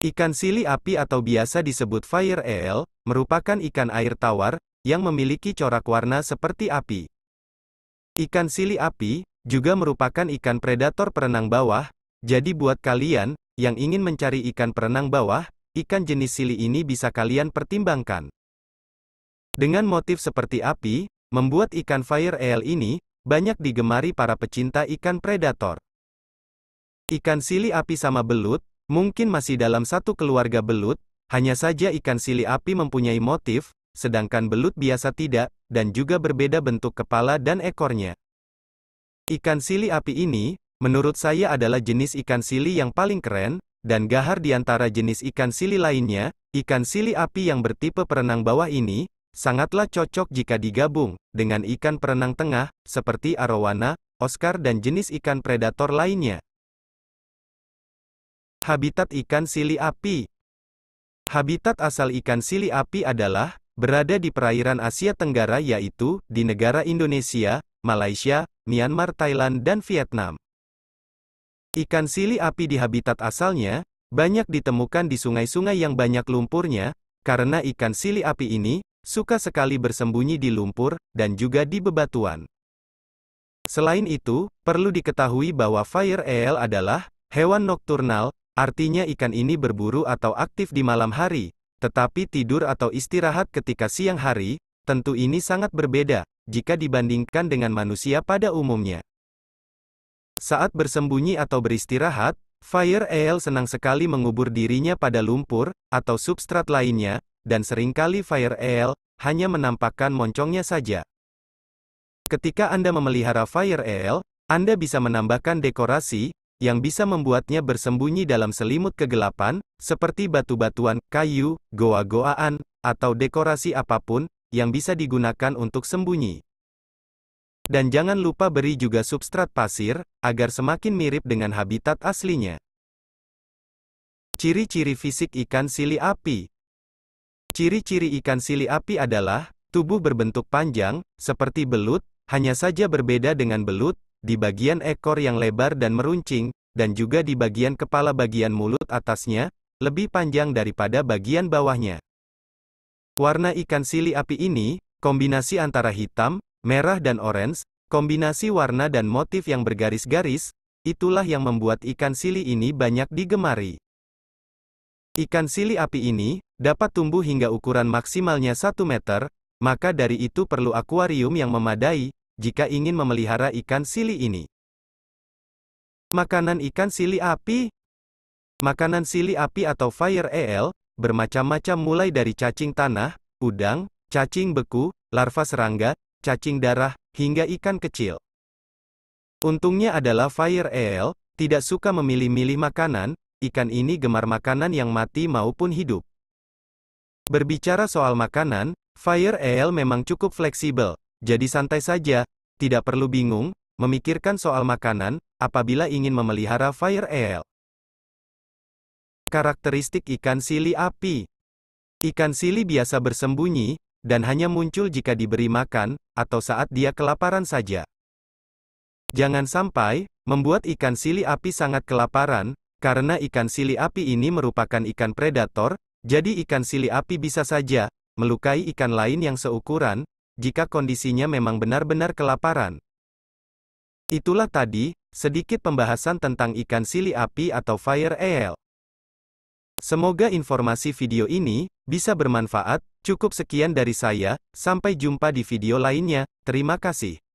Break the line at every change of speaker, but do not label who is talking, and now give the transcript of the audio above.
Ikan sili api atau biasa disebut fire eel, merupakan ikan air tawar, yang memiliki corak warna seperti api. Ikan sili api, juga merupakan ikan predator perenang bawah, jadi buat kalian, yang ingin mencari ikan perenang bawah, ikan jenis sili ini bisa kalian pertimbangkan. Dengan motif seperti api, membuat ikan fire eel ini, banyak digemari para pecinta ikan predator. Ikan sili api sama belut, Mungkin masih dalam satu keluarga belut, hanya saja ikan sili api mempunyai motif, sedangkan belut biasa tidak, dan juga berbeda bentuk kepala dan ekornya. Ikan sili api ini, menurut saya adalah jenis ikan sili yang paling keren, dan gahar di antara jenis ikan sili lainnya, ikan sili api yang bertipe perenang bawah ini, sangatlah cocok jika digabung dengan ikan perenang tengah, seperti arowana, oscar dan jenis ikan predator lainnya. Habitat ikan sili api Habitat asal ikan sili api adalah, berada di perairan Asia Tenggara yaitu, di negara Indonesia, Malaysia, Myanmar Thailand dan Vietnam. Ikan sili api di habitat asalnya, banyak ditemukan di sungai-sungai yang banyak lumpurnya, karena ikan sili api ini, suka sekali bersembunyi di lumpur, dan juga di bebatuan. Selain itu, perlu diketahui bahwa fire eel adalah hewan nokturnal Artinya ikan ini berburu atau aktif di malam hari, tetapi tidur atau istirahat ketika siang hari, tentu ini sangat berbeda, jika dibandingkan dengan manusia pada umumnya. Saat bersembunyi atau beristirahat, Fire Eel senang sekali mengubur dirinya pada lumpur, atau substrat lainnya, dan seringkali Fire Eel, hanya menampakkan moncongnya saja. Ketika Anda memelihara Fire Eel, Anda bisa menambahkan dekorasi, yang bisa membuatnya bersembunyi dalam selimut kegelapan, seperti batu-batuan, kayu, goa-goaan, atau dekorasi apapun, yang bisa digunakan untuk sembunyi. Dan jangan lupa beri juga substrat pasir, agar semakin mirip dengan habitat aslinya. Ciri-ciri fisik ikan sili api Ciri-ciri ikan sili api adalah, tubuh berbentuk panjang, seperti belut, hanya saja berbeda dengan belut, di bagian ekor yang lebar dan meruncing, dan juga di bagian kepala bagian mulut atasnya, lebih panjang daripada bagian bawahnya. Warna ikan sili api ini, kombinasi antara hitam, merah dan orange, kombinasi warna dan motif yang bergaris-garis, itulah yang membuat ikan sili ini banyak digemari. Ikan sili api ini, dapat tumbuh hingga ukuran maksimalnya 1 meter, maka dari itu perlu akuarium yang memadai, jika ingin memelihara ikan sili ini. Makanan ikan sili api Makanan sili api atau fire eel, bermacam-macam mulai dari cacing tanah, udang, cacing beku, larva serangga, cacing darah, hingga ikan kecil. Untungnya adalah fire eel, tidak suka memilih-milih makanan, ikan ini gemar makanan yang mati maupun hidup. Berbicara soal makanan, fire eel memang cukup fleksibel, jadi santai saja, tidak perlu bingung, Memikirkan soal makanan, apabila ingin memelihara fire eel. Karakteristik ikan sili api. Ikan sili biasa bersembunyi, dan hanya muncul jika diberi makan, atau saat dia kelaparan saja. Jangan sampai, membuat ikan sili api sangat kelaparan, karena ikan sili api ini merupakan ikan predator, jadi ikan sili api bisa saja, melukai ikan lain yang seukuran, jika kondisinya memang benar-benar kelaparan. Itulah tadi, sedikit pembahasan tentang ikan sili api atau fire eel. Semoga informasi video ini bisa bermanfaat, cukup sekian dari saya, sampai jumpa di video lainnya, terima kasih.